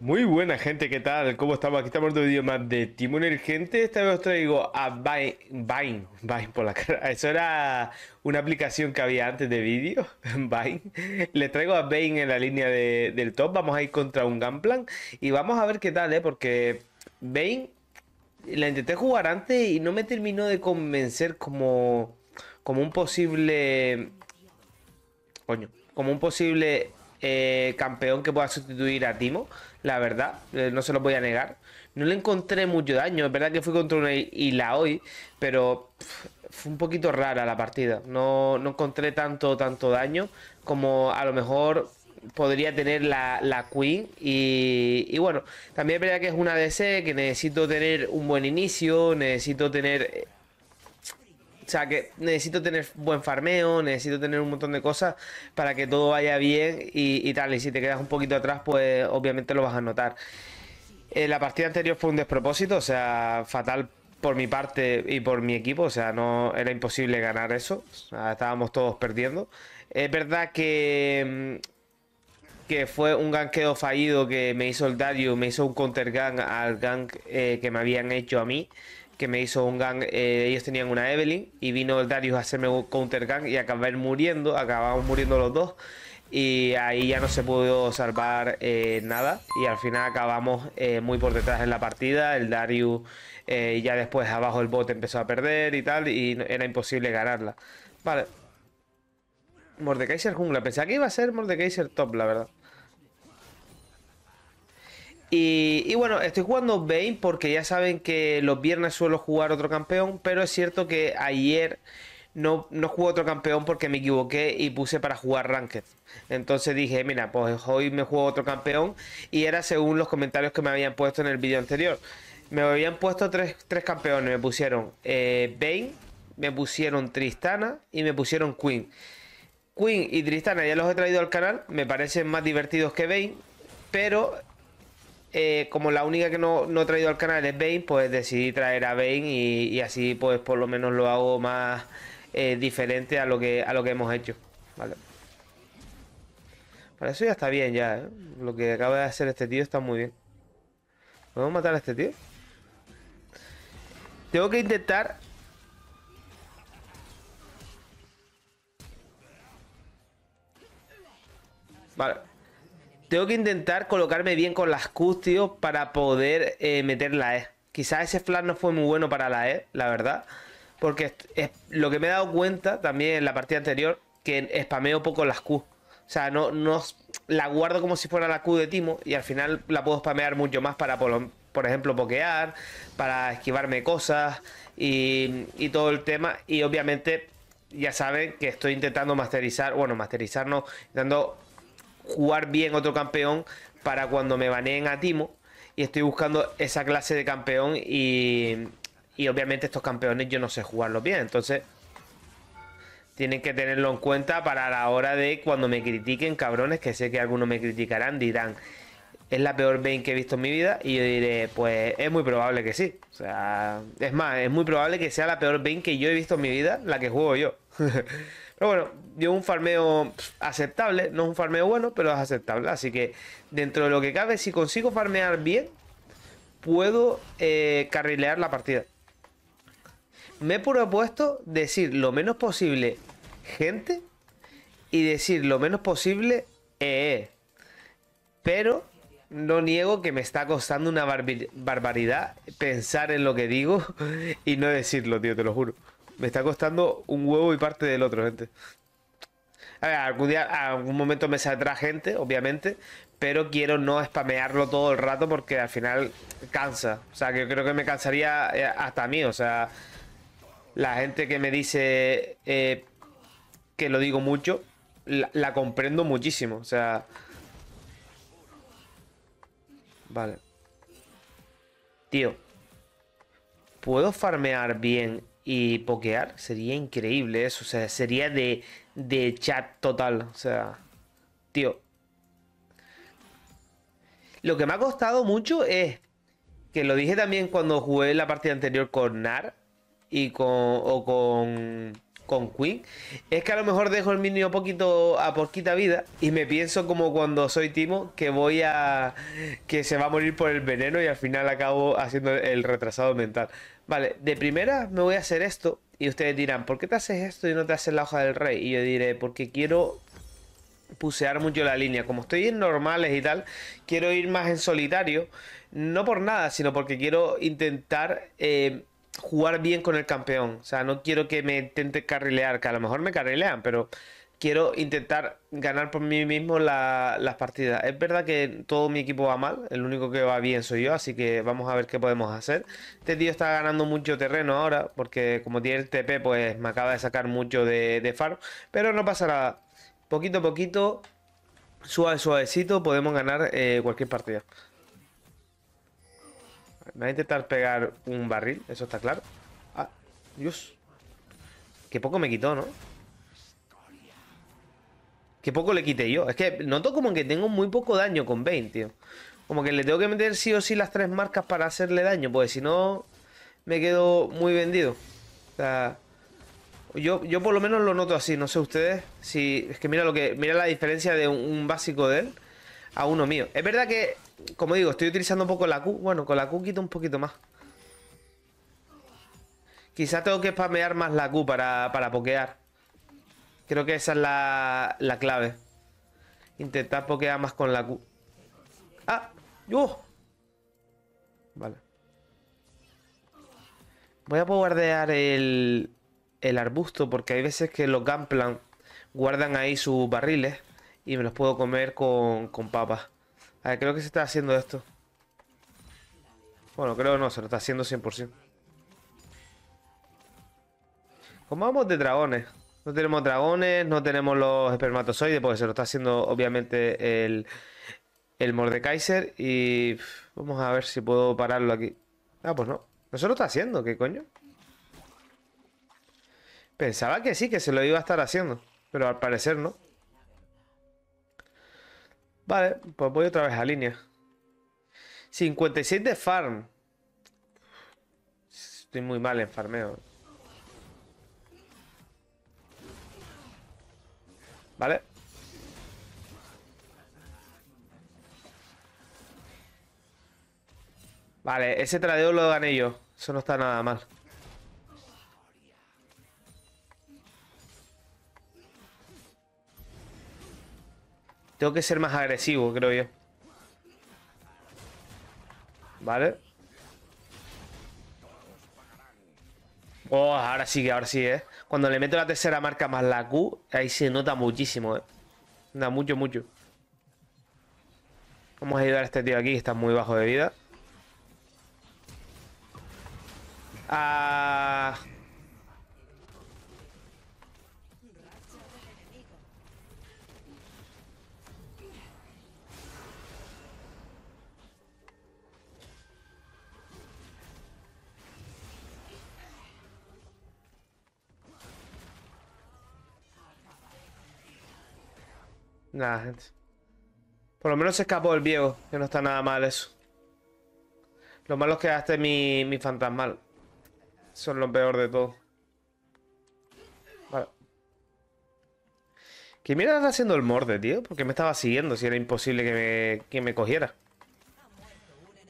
Muy buena gente, ¿qué tal? ¿Cómo estamos? Aquí estamos en otro video más de Timo Gente Esta vez os traigo a Vine, Vine, por la cara. Eso era una aplicación que había antes de vídeo, Vine. le traigo a Vine en la línea del top. Vamos a ir contra un Gunplan y vamos a ver qué tal, ¿eh? Porque Vine la intenté jugar antes y no me terminó de convencer como, como un posible... Coño, como un posible eh, campeón que pueda sustituir a Timo la verdad, eh, no se lo voy a negar. No le encontré mucho daño, es verdad que fui contra una y la hoy, pero fue un poquito rara la partida. No, encontré tanto, tanto daño como a lo mejor podría tener la, Queen. Y, y, bueno, también es verdad que es una DC que necesito tener un buen inicio, necesito tener eh, o sea, que necesito tener buen farmeo, necesito tener un montón de cosas para que todo vaya bien y, tal. Y si te quedas un poquito atrás, pues obviamente lo vas a notar. Eh, la partida anterior fue un despropósito, o sea, fatal por mi parte y por mi equipo, o sea, no era imposible ganar eso, estábamos todos perdiendo. Es verdad que mm, que fue un ganqueo fallido que me hizo el Dario, me hizo un counter gang al gank eh, que me habían hecho a mí que me hizo un gang, eh, ellos tenían una Evelyn y vino el Darius a hacerme un counter gang y acabar muriendo, acabamos muriendo los dos y ahí ya no se pudo salvar eh, nada y al final acabamos eh, muy por detrás en la partida, el Darius ya después abajo el bot empezó a perder y tal y era imposible ganarla. Vale. Mordekaiser jungla, pensé que iba a ser Mordekaiser top, la verdad. Y, bueno, estoy jugando Bane porque ya saben que los viernes suelo jugar otro campeón, pero es cierto que ayer no, no jugué otro campeón porque me equivoqué y puse para jugar Ranked. Entonces dije, mira, pues hoy me juego otro campeón y era según los comentarios que me habían puesto en el vídeo anterior. Me habían puesto tres, campeones, me pusieron eh, me pusieron Tristana y me pusieron Queen. Queen y Tristana ya los he traído al canal, me parecen más divertidos que Bane, pero eh, como la única que no, he traído al canal es Bane, pues decidí traer a Bane y, así pues por lo menos lo hago más eh, diferente a lo que a lo que hemos hecho. Vale. Para eso ya está bien ya, ¿eh? Lo que acaba de hacer este tío está muy bien. ¿Podemos matar a este tío? Tengo que intentar... Vale. Tengo que intentar colocarme bien con las Qs, tío, para poder eh, meter la E. Quizás ese flash no fue muy bueno para la E, la verdad. Porque es, lo que me he dado cuenta también en la partida anterior, que spameo poco las Qs O sea, no, no la guardo como si fuera la Q de Timo y al final la puedo spamear mucho más para, por, ejemplo, pokear, para esquivarme cosas y, todo el tema. Y obviamente ya saben que estoy intentando masterizar, bueno, masterizarnos no, intentando jugar bien otro campeón para cuando me baneen a Timo. Y estoy buscando esa clase de campeón y, obviamente estos campeones yo no sé jugarlos bien. Entonces tienen que tenerlo en cuenta para la hora de cuando me critiquen, cabrones, que sé que algunos me criticarán, dirán, es la peor Bane que he visto en mi vida. Y yo diré, pues es muy probable que sí. O sea, es más, es muy probable que sea la peor Bane que yo he visto en mi vida, la que juego yo. Pero bueno, dio un farmeo pues, aceptable, no es un farmeo bueno, pero es aceptable. Así que dentro de lo que cabe, si consigo farmear bien, puedo eh, carrilear la partida. Me he propuesto decir lo menos posible gente y decir lo menos posible eh. Pero no niego que me está costando una barbaridad pensar en lo que digo y no decirlo, tío, te lo juro. Me está costando un huevo y parte del otro, gente. A ver, algún, día, algún momento me saldrá gente, obviamente, pero quiero no spamearlo todo el rato porque al final cansa. O sea, que yo creo que me cansaría eh, hasta a mí. O sea, la gente que me dice eh, que lo digo mucho, la, la comprendo muchísimo. O sea... Vale. Tío. ¿Puedo farmear bien y pokear sería increíble eso. O sea, sería de, de chat total. O sea, tío. Lo que me ha costado mucho es que lo dije también cuando jugué la partida anterior con Nar y con, o con, con Queen, es que a lo mejor dejo el minion poquito a poquita vida y me pienso como cuando soy Timo, que voy a... que se va a morir por el veneno y al final acabo haciendo el retrasado mental vale, de primera me voy a hacer esto. Y ustedes dirán, ¿por qué te haces esto y no te haces la hoja del rey? Y yo diré, porque quiero pusear mucho la línea. Como estoy en normales y tal, quiero ir más en solitario. No por nada, sino porque quiero intentar eh, jugar bien con el campeón. O sea, no quiero que me intente carrilear, que a lo mejor me carrilean, pero quiero intentar ganar por mí mismo las partidas. Es verdad que todo mi equipo va mal, el único que va bien soy yo, así que vamos a ver qué podemos hacer. Este tío está ganando mucho terreno ahora, porque como tiene el TP, pues me acaba de sacar mucho de, faro. pero no pasa nada. Poquito a poquito, suave, suavecito, podemos ganar eh, cualquier partida. Me voy a intentar pegar un barril, eso está claro. Ah, Dios. Qué poco me quitó, ¿no? Que poco le quité yo. Es que noto como que tengo muy poco daño con Bane, tío. Como que le tengo que meter sí o sí las tres marcas para hacerle daño, porque si no me quedo muy vendido. O sea, yo, yo por lo menos lo noto así, no sé ustedes. Si es que mira lo que mira la diferencia de un, básico de él a uno mío. Es verdad que, como digo, estoy utilizando un poco la Q. Bueno, con la Q quito un poquito más. Quizá tengo que spamear más la Q para, para pokear. Creo que esa es la, clave. Intentar pokear más con la Q. ¡Ah! ¡Yo! Vale. Voy a guardear el, el arbusto porque hay veces que los Gamplan guardan ahí sus barriles y me los puedo comer con, con papas. A ver, creo que se está haciendo esto. Bueno, creo que no, se lo está haciendo 100%. Comamos de dragones. No tenemos dragones, no tenemos los espermatozoides, porque se lo está haciendo obviamente el, el Mordekaiser. Y vamos a ver si puedo pararlo aquí. Ah, pues no. No se lo está haciendo, ¿qué coño? Pensaba que sí, que se lo iba a estar haciendo. Pero al parecer no. Vale, pues voy otra vez a línea. 56 de farm. Estoy muy mal en farmeo. ¿Vale? Vale, ese tradeo lo gané yo. Eso no está nada mal. Tengo que ser más agresivo, creo yo. Vale. Oh, ahora sí ahora sí, eh. Cuando le meto la tercera marca más la Q, ahí se nota muchísimo, eh. mucho, mucho. Vamos a ayudar a este tío aquí, que está muy bajo de vida. Ah... Nada, gente. Por lo menos se escapó el viejo, que no está nada mal eso. Lo malo es que haste mi, mi fantasmal. Son lo peor de todo. Vale. ¿Qué mierda haciendo el morde, tío? Porque me estaba siguiendo si era imposible que me, cogiera.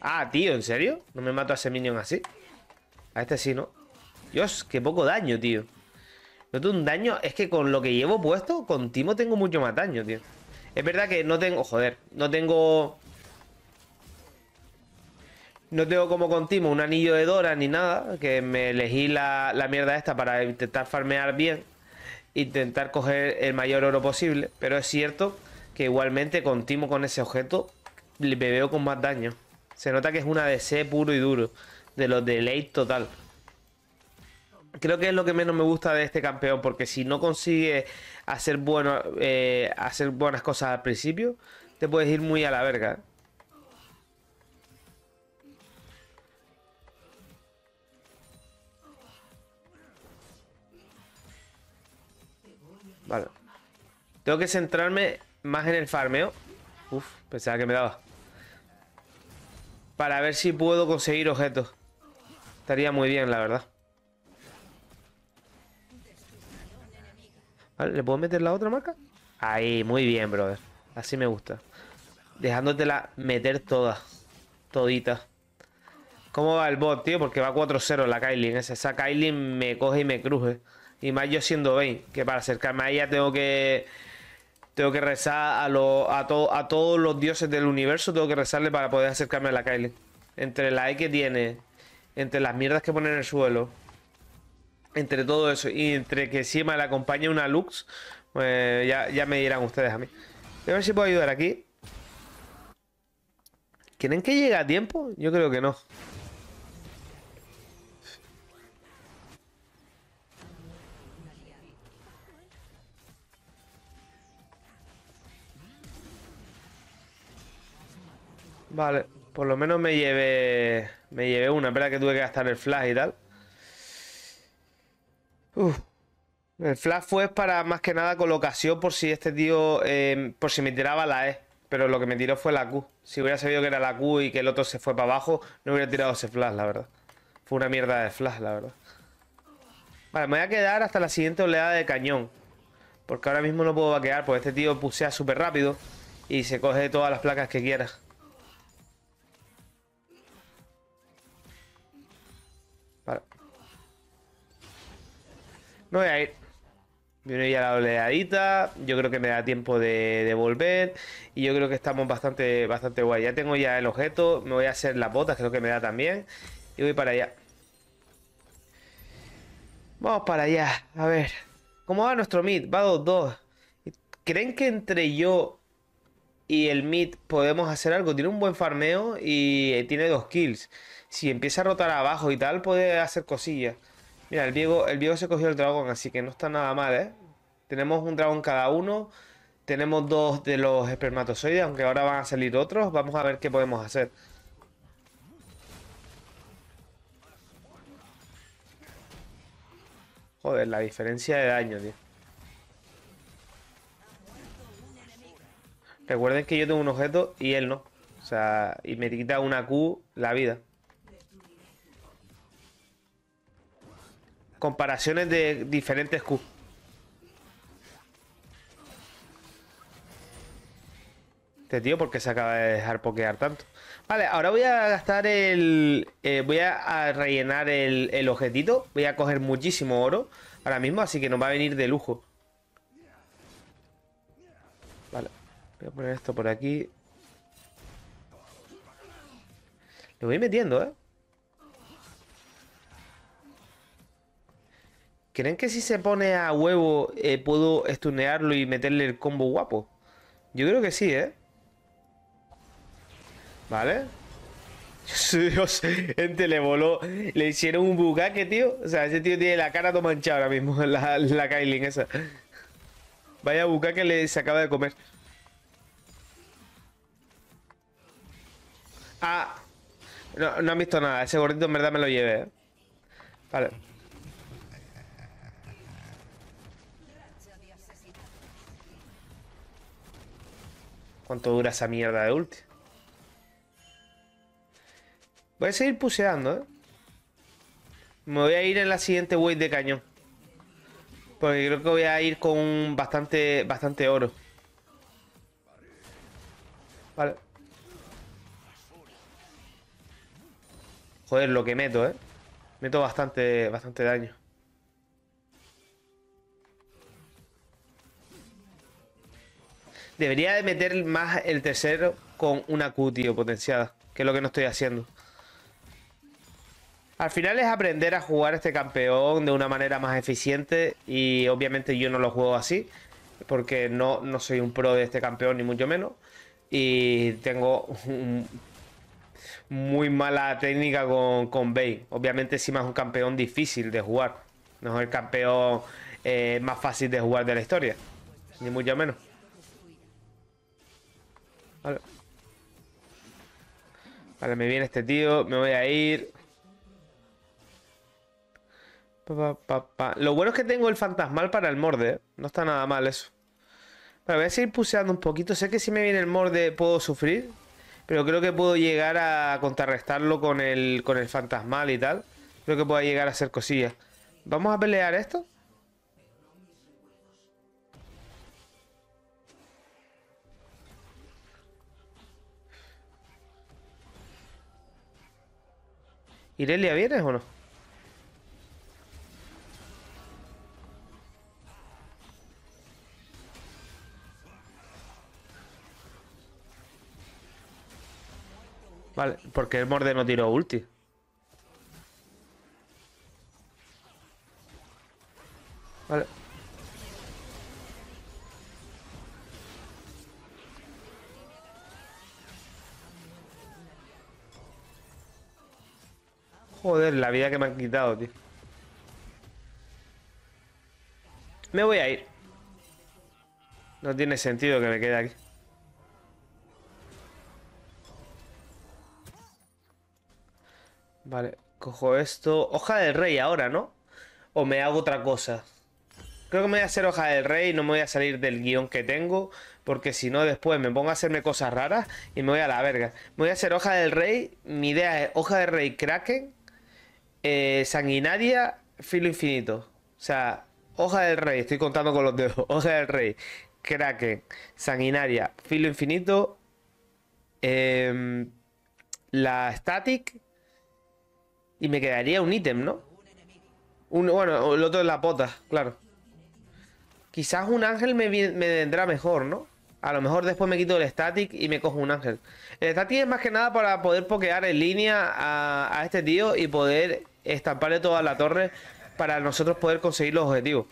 Ah, tío, ¿en serio? No me mato a ese minion así. A este sí, ¿no? Dios, qué poco daño, tío. tengo un daño. Es que con lo que llevo puesto, con Timo tengo mucho más daño, tío. Es verdad que no tengo... Joder, no tengo... No tengo como continuo un anillo de Dora ni nada. Que me elegí la, mierda esta para intentar farmear bien. Intentar coger el mayor oro posible. Pero es cierto que igualmente continuo con ese objeto. Me veo con más daño. Se nota que es una DC puro y duro. De los de late total creo que es lo que menos me gusta de este campeón, porque si no consigue hacer, bueno, eh, hacer buenas cosas al principio, te puedes ir muy a la verga. Vale. Tengo que centrarme más en el farmeo. Uf, pensaba que me daba. Para ver si puedo conseguir objetos. Estaría muy bien, la verdad. ¿Le puedo meter la otra marca? Ahí, muy bien, brother. Así me gusta. Dejándotela meter toda. Todita. ¿Cómo va el bot, tío? Porque va 4-0 la Kailin. Esa, esa Kailin me coge y me cruje. Y más yo siendo 20. Que para acercarme a ella tengo que... Tengo que rezar a, a, a todos los dioses del universo. Tengo que rezarle para poder acercarme a la Kailin. Entre la E que tiene. Entre las mierdas que pone en el suelo entre todo eso y entre que encima le acompañe una Lux, eh, ya, me dirán ustedes a mí. A ver si puedo ayudar aquí. ¿Quieren que llegue a tiempo? Yo creo que no. Vale, por lo menos me llevé, me llevé una, verdad que tuve que gastar el flash y tal. El flash fue para más que nada colocación por si este tío, em, por si me tiraba la E. Pero lo que me tiró fue la Q. Si hubiera sabido que era la Q y que el otro se fue para abajo, no hubiera tirado ese flash, la verdad. Fue una mierda de flash, la verdad. Vale, me voy a quedar hasta la siguiente oleada de cañón. Porque ahora mismo no puedo vaquear, porque este tío pusea súper rápido y se coge todas las placas que quiera. Vale no voy a ir. Viene ya la oleadita. Yo creo que me da tiempo de, volver. Y yo creo que estamos bastante, bastante guay. Ya tengo ya el objeto. Me voy a hacer las botas, creo que me da también. Y voy para allá. Vamos para allá. A ver. ¿Cómo va nuestro mid? Va 2-2. ¿Creen que entre yo y el mid podemos hacer algo? Tiene un buen farmeo y eh, tiene dos kills. Si empieza a rotar abajo y tal, puede hacer cosillas. Mira, el viejo se cogió el dragón, así que no está nada mal, ¿eh? Tenemos un dragón cada uno. Tenemos dos de los espermatozoides, aunque ahora van a salir otros. Vamos a ver qué podemos hacer. Joder, la diferencia de daño, tío. Recuerden que yo tengo un objeto y él no. O sea, y me quita una Q la vida. comparaciones de diferentes Q. Este tío, ¿por qué se acaba de dejar pokear tanto? Vale, ahora voy a gastar el... Eh, voy a, rellenar el, el objetito. Voy a coger muchísimo oro ahora mismo, así que nos va a venir de lujo. Vale, voy a poner esto por aquí. Lo voy metiendo, ¿eh? ¿Creen que si se pone a huevo eh, puedo estunearlo y meterle el combo guapo? Yo creo que sí, ¿eh? ¿Vale? Dios, gente, le voló. Le hicieron un bucaque, tío. O sea, ese tío tiene la cara todo manchada ahora mismo. La, la Kailin esa. Vaya bucaque le se acaba de comer. Ah. No, no han visto nada. Ese gordito en verdad me lo llevé. ¿eh? Vale. ¿Cuánto dura esa mierda de ulti? Voy a seguir puseando, ¿eh? Me voy a ir en la siguiente wave de cañón. Porque creo que voy a ir con bastante, bastante oro. Vale. Joder, lo que meto, ¿eh? Meto bastante, bastante daño. Debería de meter más el tercero con una Q, tío, potenciada. Que es lo que no estoy haciendo. Al final es aprender a jugar este campeón de una manera más eficiente. Y obviamente yo no lo juego así. Porque no, no soy un pro de este campeón, ni mucho menos. Y tengo muy mala técnica con, con Obviamente es es un campeón difícil de jugar. No es el campeón eh, más fácil de jugar de la historia. Ni mucho menos. Vale. me viene este tío, me voy a ir. Lo bueno es que tengo el fantasmal para el morde, ¿eh? no está nada mal eso. voy a seguir puseando un poquito, sé que si me viene el morde puedo sufrir, pero creo que puedo llegar a contrarrestarlo con el, con el fantasmal y tal. Creo que pueda llegar a hacer cosillas. ¿Vamos a pelear esto? ¿Irelia vienes o no? Vale, porque el morde no tiró ulti. la vida que me han quitado, tío. Me voy a ir. No tiene sentido que me quede aquí. Vale, cojo esto. Hoja del rey ahora, ¿no? O me hago otra cosa. Creo que me voy a hacer hoja del rey, no me voy a salir del guión que tengo, porque si no después me pongo a hacerme cosas raras y me voy a la verga. voy a hacer hoja del rey, mi idea es hoja del rey Kraken, eh, sanguinaria, filo infinito. O sea, hoja del rey, estoy contando con los dedos. Hoja del rey, kraken, sanguinaria, filo infinito. Em, la static. Y me quedaría un ítem, ¿no? bueno, el otro es la pota, claro. Quizás un ángel me, me vendrá mejor, ¿no? A lo mejor después me quito el static y me cojo un ángel. El static es más que nada para poder pokear en línea a, este tío y poder estamparle toda la torre para nosotros poder conseguir los objetivos.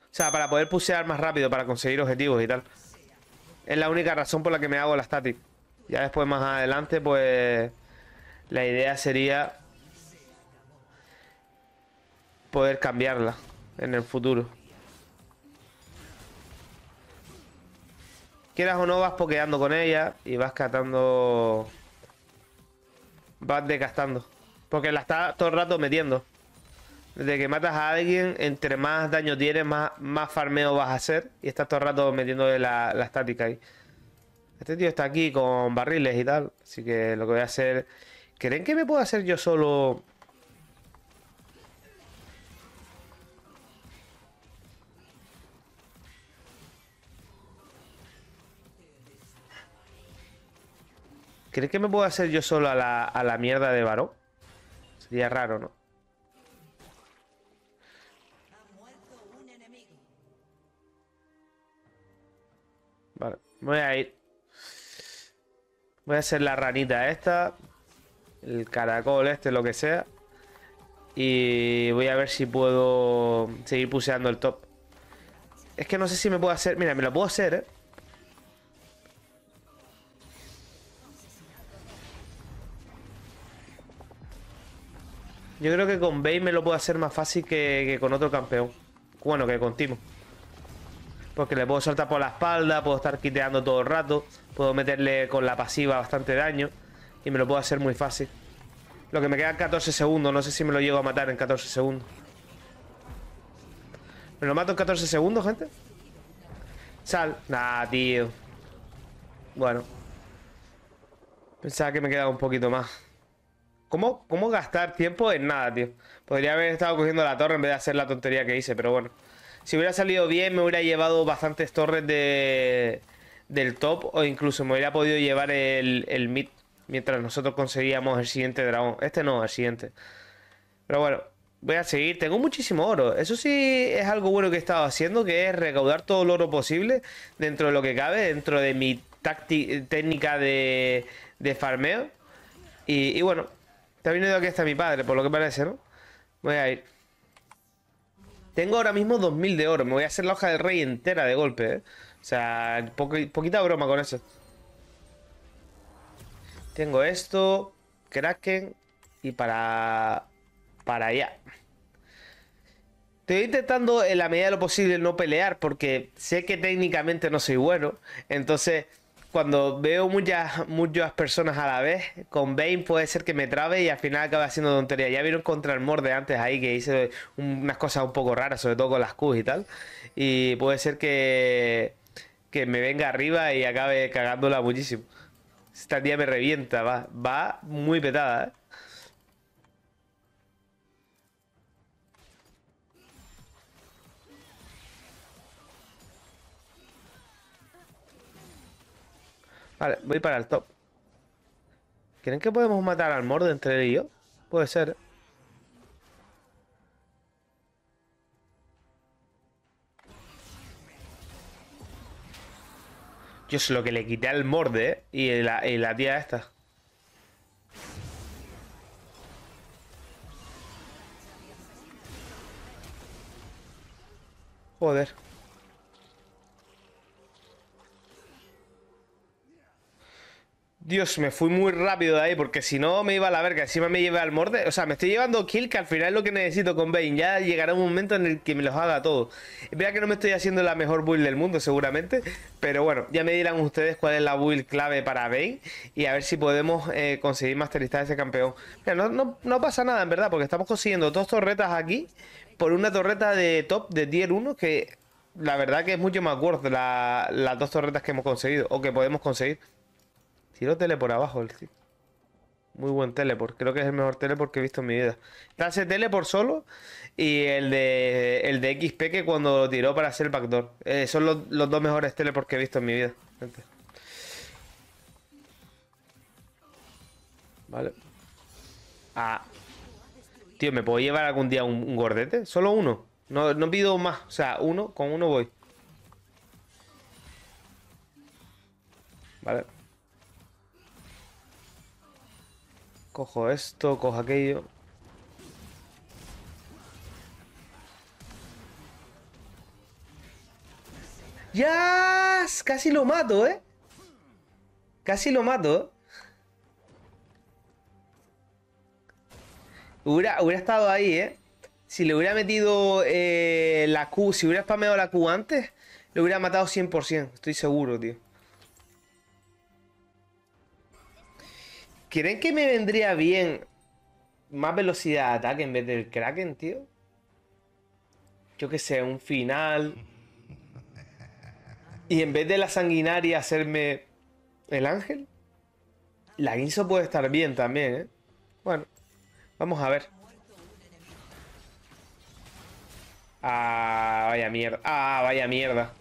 O sea, para poder pusear más rápido, para conseguir objetivos y tal. Es la única razón por la que me hago la static. Ya después, más adelante, pues... La idea sería... Poder cambiarla en el futuro. quieras o no, vas pokeando con ella y vas catando... Vas desgastando. Porque la está todo el rato metiendo. Desde que matas a alguien, entre más daño tienes, más, más farmeo vas a hacer. Y estás todo el rato metiendo la, la estática ahí. Este tío está aquí con barriles y tal. Así que lo que voy a hacer... ¿Creen que me puedo hacer yo solo ¿Crees que me puedo hacer yo solo a la, mierda de varón? Sería raro, ¿no? Vale, voy a ir. Voy a hacer la ranita esta. El caracol este, lo que sea. Y voy a ver si puedo seguir puseando el top. Es que no sé si me puedo hacer... Mira, me lo puedo hacer, ¿eh? Yo creo que con Bane me lo puedo hacer más fácil que, con otro campeón. Bueno, que con Timo. Porque le puedo saltar por la espalda, puedo estar quiteando todo el rato, puedo meterle con la pasiva bastante daño y me lo puedo hacer muy fácil. Lo que me quedan 14 segundos, no sé si me lo llego a matar en 14 segundos. ¿Me lo mato en 14 segundos, gente? Sal. Nah, tío. Bueno. Pensaba que me quedaba un poquito más. ¿Cómo, gastar tiempo en nada, tío? Podría haber estado cogiendo la torre en vez de hacer la tontería que hice, pero bueno. Si hubiera salido bien, me hubiera llevado bastantes torres del top o incluso me hubiera podido llevar el, el mid mientras nosotros conseguíamos el siguiente dragón. Este no, el siguiente. Pero bueno, voy a seguir. Tengo muchísimo oro. Eso sí es algo bueno que he estado haciendo, que es recaudar todo el oro posible dentro de lo que cabe, dentro de mi técnica de, de farmeo. y bueno, Está viniendo aquí hasta mi padre, por lo que parece, ¿no? Voy a ir. Tengo ahora mismo 2000 de oro. Me voy a hacer la hoja del rey entera de golpe, ¿eh? O sea, poquita broma con eso. Tengo esto, Kraken y para... para allá. Estoy intentando en la medida de lo posible no pelear porque sé que técnicamente no soy bueno. Entonces cuando veo muchas, muchas personas a la vez, con Bane puede ser que me trabe y al final acabe haciendo tontería. Ya vieron contra el Morde antes ahí que hice unas cosas un poco raras, sobre todo con las Qs y tal. Y puede ser que, que me venga arriba y acabe cagándola muchísimo. Esta tía me revienta, va, va muy petada. ¿eh? Vale, voy para el top. ¿Creen que podemos matar al morde entre él Puede ser. Yo sé lo que le quité al morde eh, y la, y la tía esta. Joder. Dios, me fui muy rápido de ahí porque si no me iba a la verga. Encima me llevé al morde. O sea, me estoy llevando kill que al final es lo que necesito con Bane. Ya llegará un momento en el que me los haga todos. Vea que no me estoy haciendo la mejor build del mundo seguramente. Pero bueno, ya me dirán ustedes cuál es la build clave para Bane. Y a ver si podemos eh, conseguir masterizar a ese campeón. no, pasa nada en verdad porque estamos consiguiendo dos torretas aquí. Por una torreta de top de tier 1 que... La verdad que es mucho más worth las dos torretas que hemos conseguido o que podemos conseguir. Tiro tele por abajo el Muy buen teleport. Creo que es el mejor teleport que he visto en mi vida. Está ese teleport solo y el de, el de XP que cuando tiró para hacer el backdoor. Eh, son los, dos mejores telepor que he visto en mi vida. Vale. Ah. Tío, ¿me puedo llevar algún día un, gordete? Solo uno. No, no pido más. O sea, uno, con uno voy. Vale. Cojo esto, cojo aquello. ¡Ya! Casi lo mato, ¿eh? Casi lo mato. Hubiera, hubiera estado ahí, ¿eh? Si le hubiera metido eh, la Q, si hubiera spameado la Q antes, lo hubiera matado 100%. Estoy seguro, tío. ¿Quieren que me vendría bien más velocidad de ataque en vez del Kraken, tío? Yo que sé, un final. Y en vez de la sanguinaria hacerme el ángel. La guiso puede estar bien también, ¿eh? Bueno, vamos a ver. Ah, vaya mierda. Ah, vaya mierda.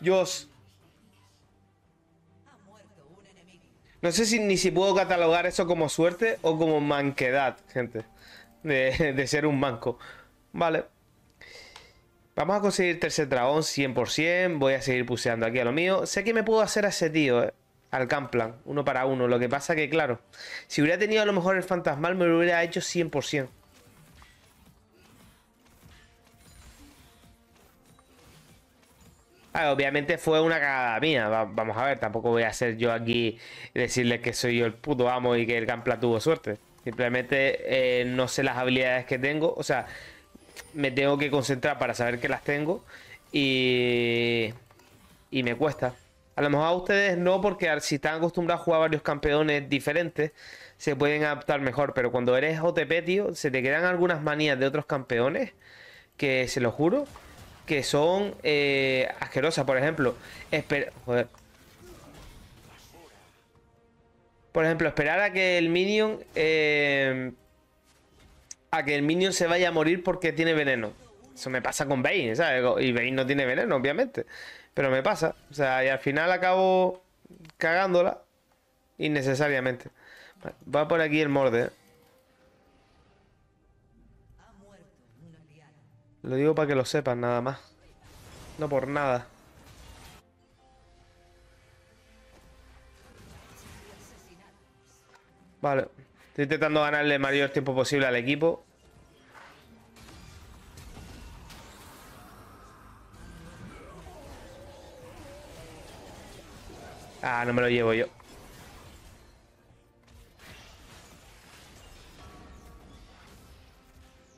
Dios. No sé si, ni si puedo catalogar eso como suerte o como manquedad, gente. De, ser un manco. Vale. Vamos a conseguir tercer dragón 100%. Voy a seguir puseando aquí a lo mío. Sé que me puedo hacer a ese tío, eh. Al Camplan, uno para uno. Lo que pasa que, claro, si hubiera tenido a lo mejor el fantasmal, me lo hubiera hecho 100%. Ah, obviamente fue una cagada mía. vamos a ver, tampoco voy a ser yo aquí decirle que soy yo el puto amo y que el Gampla tuvo suerte. Simplemente eh, no sé las habilidades que tengo. O sea, me tengo que concentrar para saber que las tengo. Y, y me cuesta. A lo mejor a ustedes no, porque si están acostumbrados a jugar varios campeones diferentes, se pueden adaptar mejor. Pero cuando eres OTP, tío, se te quedan algunas manías de otros campeones que se lo juro que son eh, asquerosas. Por ejemplo, espera... Joder. Por ejemplo, esperar a que el minion... Eh, a que el minion se vaya a morir porque tiene veneno. Eso me pasa con Bane, ¿sabes? Y Bane no tiene veneno, obviamente. Pero me pasa. O sea, y al final acabo cagándola innecesariamente. va por aquí el morde. Lo digo para que lo sepan nada más. No por nada. Vale. Estoy intentando ganarle el mayor tiempo posible al equipo. Ah, no me lo llevo yo.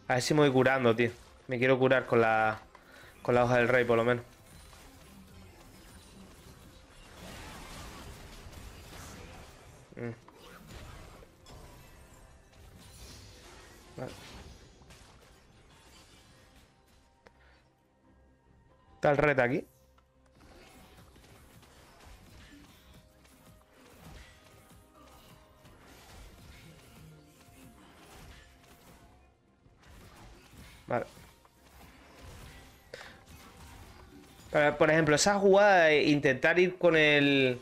A ver si me voy curando, tío. Me quiero curar con la, con la hoja del rey, por lo menos. Mm. Está el aquí. Por ejemplo, esa jugada de intentar ir con el,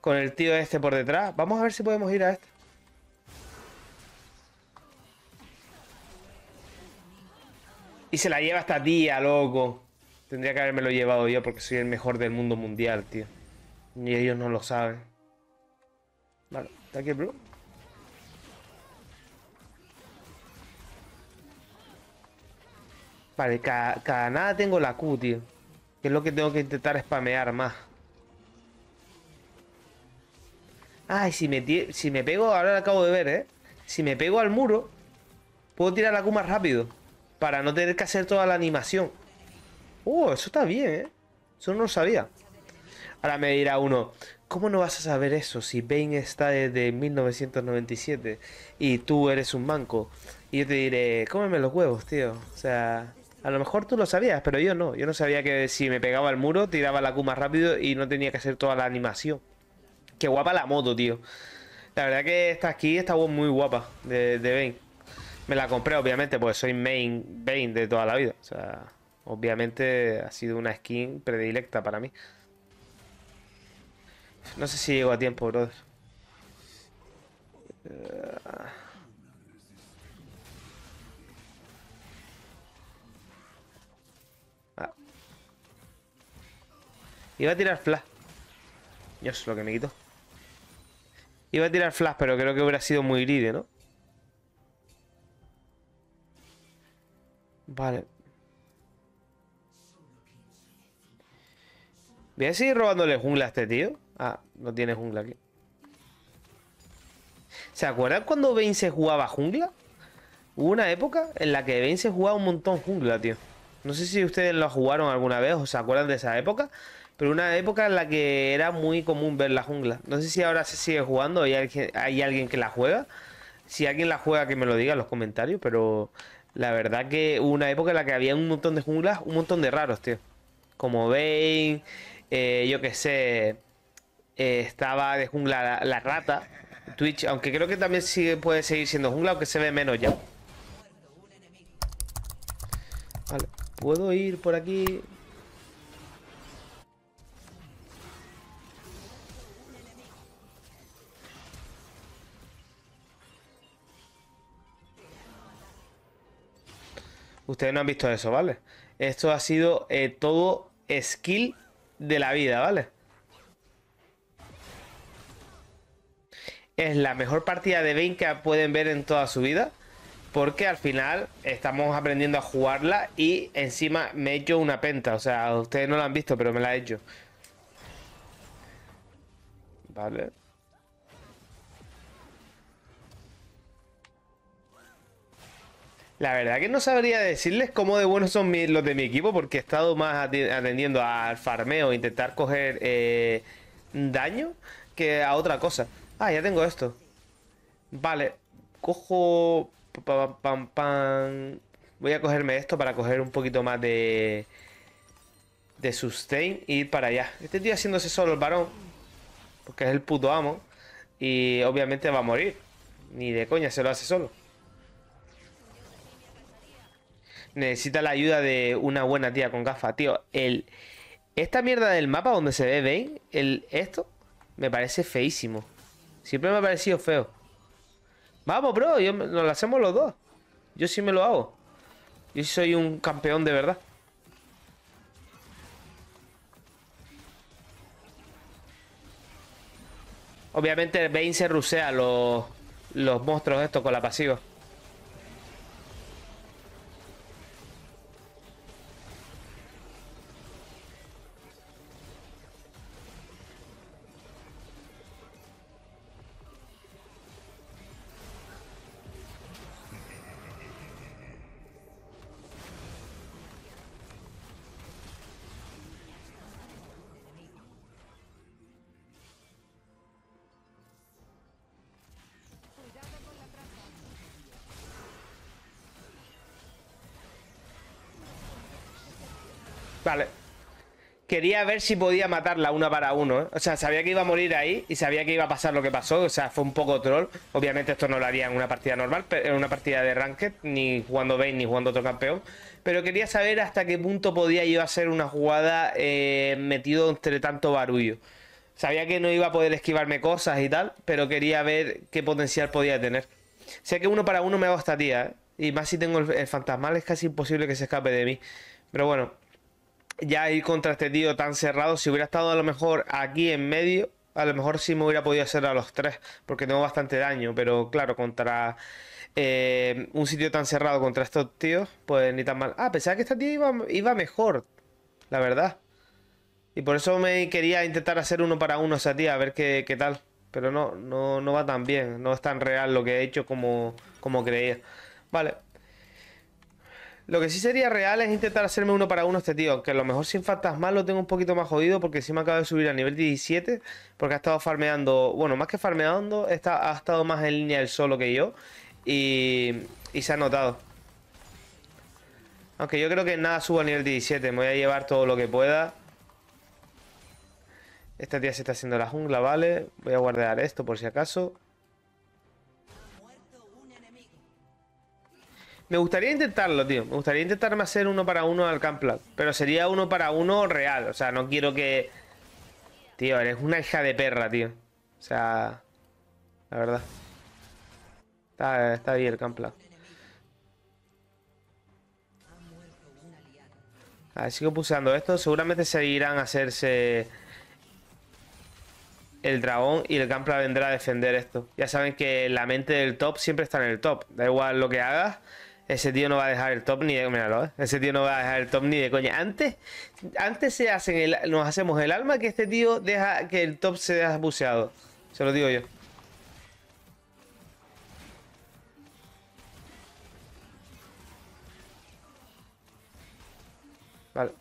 con el tío este por detrás. Vamos a ver si podemos ir a este. Y se la lleva hasta tía, loco. Tendría que haberme lo llevado yo porque soy el mejor del mundo mundial, tío. Y ellos no lo saben. Vale, está aquí el blue. Vale, cada, cada nada tengo la Q, tío. Que es lo que tengo que intentar spamear más. Ay, si me, si me pego, ahora lo acabo de ver, ¿eh? Si me pego al muro, puedo tirar la Q más rápido. Para no tener que hacer toda la animación. Uh, eso está bien, ¿eh? Eso no lo sabía. Ahora me dirá uno, ¿cómo no vas a saber eso si Bane está desde 1997 y tú eres un banco? Y yo te diré, cómeme los huevos, tío. O sea, a lo mejor tú lo sabías, pero yo no. Yo no sabía que si me pegaba al muro, tiraba la Q más rápido y no tenía que hacer toda la animación. Qué guapa la moto, tío. La verdad que esta aquí está muy guapa de, de Bane. Me la compré, obviamente, porque soy main Bane de toda la vida. O sea, obviamente ha sido una skin predilecta para mí. No sé si llego a tiempo, brother. Eh, Iba a tirar flash. Dios, lo que me quitó. Iba a tirar flash, pero creo que hubiera sido muy gride, ¿no? Vale. Voy a seguir robándole jungla a este tío. Ah, no tiene jungla aquí. ¿Se acuerdan cuando Vayne se jugaba jungla? Hubo una época en la que Vayne se jugaba un montón jungla, tío. No sé si ustedes lo jugaron alguna vez o se acuerdan de esa época pero una época en la que era muy común ver la jungla. No sé si ahora se sigue jugando, hay alguien, hay alguien que la juega. Si alguien la juega, que me lo diga en los comentarios, pero la verdad que una época en la que había un montón de junglas, un montón de raros, tío. Como Bane, eh, yo qué sé, eh, estaba de jungla la, rata. Twitch, aunque creo que también sigue, puede seguir siendo jungla, aunque se ve menos ya. Vale, puedo ir por aquí. Ustedes no han visto eso, ¿vale? Esto ha sido eh, todo skill de la vida, ¿vale? Es la mejor partida de Vayne que pueden ver en toda su vida. Porque al final estamos aprendiendo a jugarla y encima me he hecho una penta. O sea, ustedes no la han visto, pero me la he hecho. Vale. La verdad que no sabría decirles cómo de buenos son los de mi equipo porque he estado más atendiendo al farmeo, intentar coger eh, daño que a otra cosa. Ah, ya tengo esto. Vale, cojo... pam, pam. Voy a cogerme esto para coger un poquito más de... De sustain y ir para allá. Este tío haciéndose solo el varón. Porque es el puto amo. Y obviamente va a morir. Ni de coña se lo hace solo. necesita la ayuda de una buena tía con gafas, tío. El, esta mierda del mapa donde se ve, Bane El, esto me parece feísimo. Siempre me ha parecido feo. Vamos, bro, nos lo hacemos los dos. Yo sí me lo hago. Yo soy un campeón de verdad. Obviamente Bane se rusea los, los monstruos estos con la pasiva. Vale. Quería ver si podía matarla una para uno, ¿eh? O sea, sabía que iba a morir ahí y sabía que iba a pasar lo que pasó. O sea, fue un poco troll. Obviamente esto no lo haría en una partida normal, pero en una partida de ranked, ni jugando Bane, ni jugando otro campeón. Pero quería saber hasta qué punto podía yo hacer una jugada eh, metido entre tanto barullo. Sabía que no iba a poder esquivarme cosas y tal, pero quería ver qué potencial podía tener. Sé que uno para uno me hago esta tía, ¿eh? Y más si tengo el, el fantasmal, es casi imposible que se escape de mí. Pero bueno, ya ir contra este tío tan cerrado. Si hubiera estado a lo mejor aquí en medio, a lo mejor sí me hubiera podido hacer a los tres, porque tengo bastante daño, pero claro, contra eh, un sitio tan cerrado, contra estos tíos, pues ni tan mal. Ah, pensaba que esta tía iba, mejor, la verdad. Y por eso me quería intentar hacer uno para uno esa tía, a ver qué, tal. Pero no, no, va tan bien, no es tan real lo que he hecho como, como creía. Vale. Lo que sí sería real es intentar hacerme uno para uno este tío, Que a lo mejor sin fantasmas lo tengo un poquito más jodido porque sí me acaba de subir a nivel 17 porque ha estado farmeando, bueno, más que farmeando, está, ha estado más en línea del solo que yo y, y se ha notado. Aunque yo creo que nada subo a nivel 17, me voy a llevar todo lo que pueda. Esta tía se está haciendo la jungla, vale. Voy a guardar esto por si acaso. Me gustaría intentarlo, tío. Me gustaría intentarme hacer uno para uno al campla. Pero sería uno para uno real. O sea, no quiero que... Tío, eres una hija de perra, tío. O sea... La verdad. Está, está bien el Camp A ver, sigo puseando esto. Seguramente seguirán a hacerse el dragón y el campla vendrá a defender esto. Ya saben que la mente del top siempre está en el top. Da igual lo que hagas, ese tío no va a dejar el top ni de. Míralo, ¿eh? Ese tío no va a dejar el top ni de coña. Antes, antes se hacen nos hacemos el alma que este tío deja que el top se deja buceado. Se lo digo yo. Vale.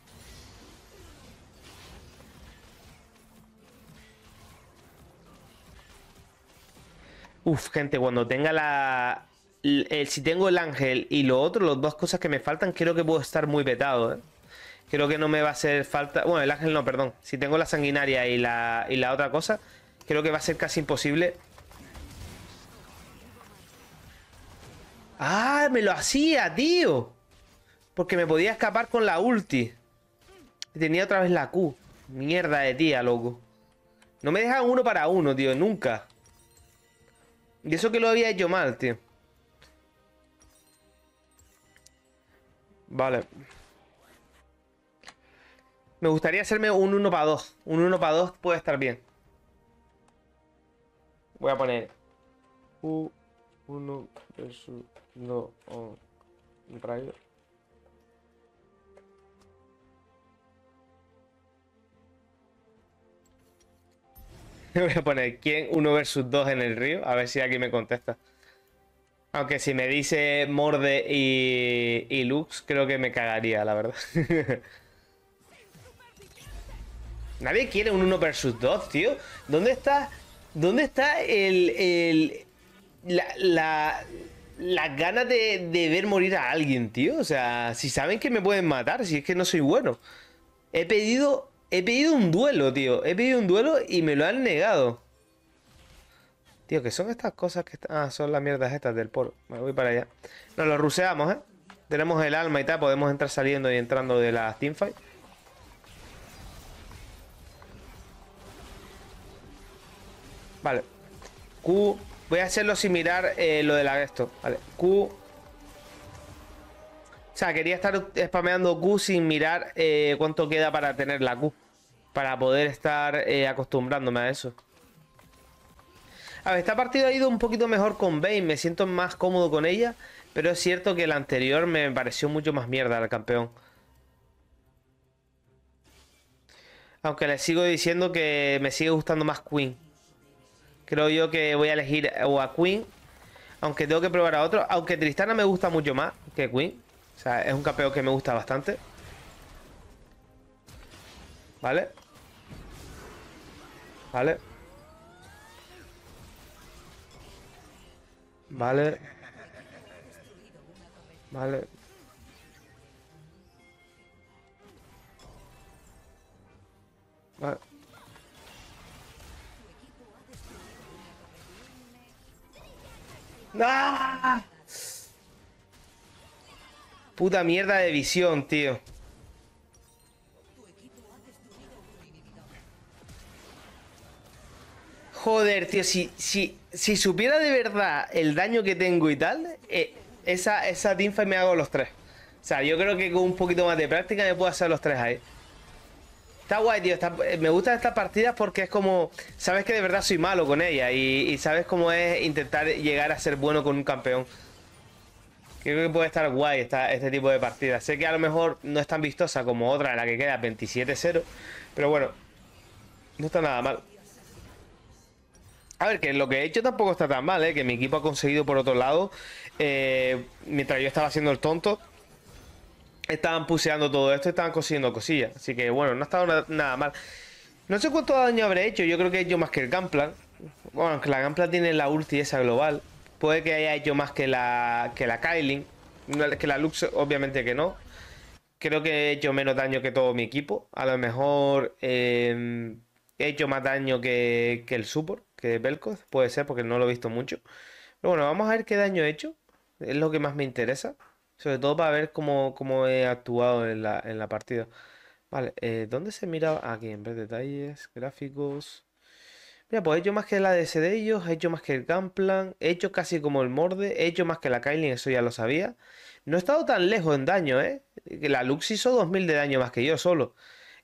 Uf, gente, cuando tenga la, eh, si tengo el ángel y lo otro, las dos cosas que me faltan, creo que puedo estar muy petado ¿eh? Creo que no me va a hacer falta. Bueno, el ángel no, perdón. Si tengo la sanguinaria y la, y la otra cosa, creo que va a ser casi imposible. ¡Ah! Me lo hacía, tío. Porque me podía escapar con la ulti. Tenía otra vez la Q. Mierda de tía, loco. No me dejan uno para uno, tío. Nunca. Y eso que lo había hecho mal, tío. Vale. Me gustaría hacerme un 1 para 2. Un 1 para 2 puede estar bien. Voy a poner U1 versus 2 Un rayo. Voy a poner quién 1 versus 2 en el río, a ver si alguien me contesta. Que si me dice Morde y, Lux, creo que me cagaría, la verdad. Nadie quiere un 1 vs 2, tío. ¿Dónde está, dónde está el, la, la, las ganas de, de, ver morir a alguien, tío? O sea, si saben que me pueden matar, si es que no soy bueno. He pedido, he pedido un duelo, tío. He pedido un duelo y me lo han negado. Tío, que son estas cosas que están... Ah, son las mierdas estas del por. Me voy para allá. Nos lo ruseamos, ¿eh? Tenemos el alma y tal. Podemos entrar saliendo y entrando de la teamfight. Vale. Q. Voy a hacerlo sin mirar eh, lo de la esto. Vale. Q. O sea, quería estar spameando Q sin mirar eh, cuánto queda para tener la Q. Para poder estar eh, acostumbrándome a eso. A ver, esta partida ha ido un poquito mejor con Bane, me siento más cómodo con ella, pero es cierto que la anterior me pareció mucho más mierda al campeón. Aunque le sigo diciendo que me sigue gustando más Queen. Creo yo que voy a elegir o a Queen, aunque tengo que probar a otro, aunque Tristana me gusta mucho más que Queen. O sea, es un campeón que me gusta bastante. ¿Vale? ¿Vale? Vale. Vale. Vale. ¡No! ¡Ah! Puta mierda de visión, tío. Joder, tío, si, si si supiera de verdad el daño que tengo y tal, eh, esa, esa teamfight me hago los tres. O sea, yo creo que con un poquito más de práctica me puedo hacer los tres ahí. Está guay, tío. Eh, me gustan estas partidas porque es como... Sabes que de verdad soy malo con ella y, sabes cómo es intentar llegar a ser bueno con un campeón. Creo que puede estar guay esta, este tipo de partidas. Sé que a lo mejor no es tan vistosa como otra, la que queda 27-0. Pero bueno, no está nada mal. A ver, que lo que he hecho tampoco está tan mal, ¿eh? Que mi equipo ha conseguido, por otro lado, eh, mientras yo estaba haciendo el tonto, estaban puseando todo esto, estaban consiguiendo cosillas. Así que, bueno, no ha estado nada mal. No sé cuánto daño habré hecho, yo creo que he hecho más que el Gamplan, Bueno, aunque la Gamplan tiene la ulti esa global. Puede que haya hecho más que la, que la Kyling. Que la Lux, obviamente que no. Creo que he hecho menos daño que todo mi equipo. A lo mejor eh, he hecho más daño que, que el support que Belkoz, puede ser porque no lo he visto mucho. Pero bueno, vamos a ver qué daño he hecho, es lo que más me interesa, sobre todo para ver cómo, he actuado en la, en la partida. Vale, eh, ¿dónde se mira? Aquí, en vez de detalles, gráficos... Mira, pues he hecho más que la ADC de ellos, he hecho más que el Gunplan, he hecho casi como el Morde, he hecho más que la Kailin, eso ya lo sabía. No he estado tan lejos en daño, ¿eh? La Lux hizo 2000 de daño más que yo solo.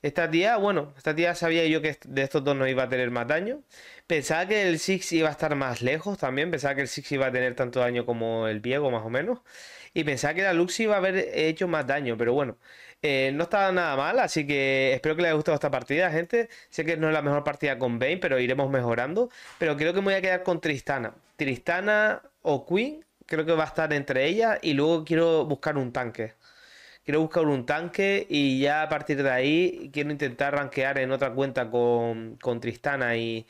Esta tía, bueno, esta tía sabía yo que de estos dos no iba a tener más daño. Pensaba que el Six iba a estar más lejos también. Pensaba que el Six iba a tener tanto daño como el Viego, más o menos. Y pensaba que la Lux iba a haber hecho más daño. Pero bueno, eh, no estaba nada mal. Así que espero que les haya gustado esta partida, gente. Sé que no es la mejor partida con Bane, pero iremos mejorando. Pero creo que me voy a quedar con Tristana. Tristana o Queen, creo que va a estar entre ellas. Y luego quiero buscar un tanque quiero buscar un tanque y ya a partir de ahí quiero intentar rankear en otra cuenta con, con Tristana y,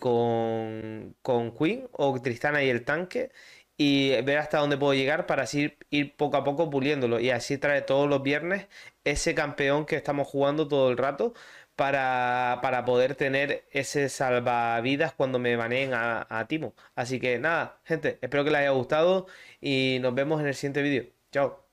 con, con, Queen o Tristana y el tanque y ver hasta dónde puedo llegar para así ir, poco a poco puliéndolo y así trae todos los viernes ese campeón que estamos jugando todo el rato para, poder tener ese salvavidas cuando me baneen a, a Timo. Así que nada, gente, espero que les haya gustado y nos vemos en el siguiente vídeo. Chao.